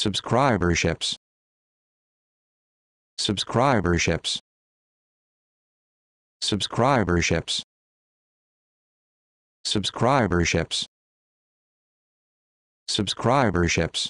subscriberships subscriberships subscriberships subscriberships subscriberships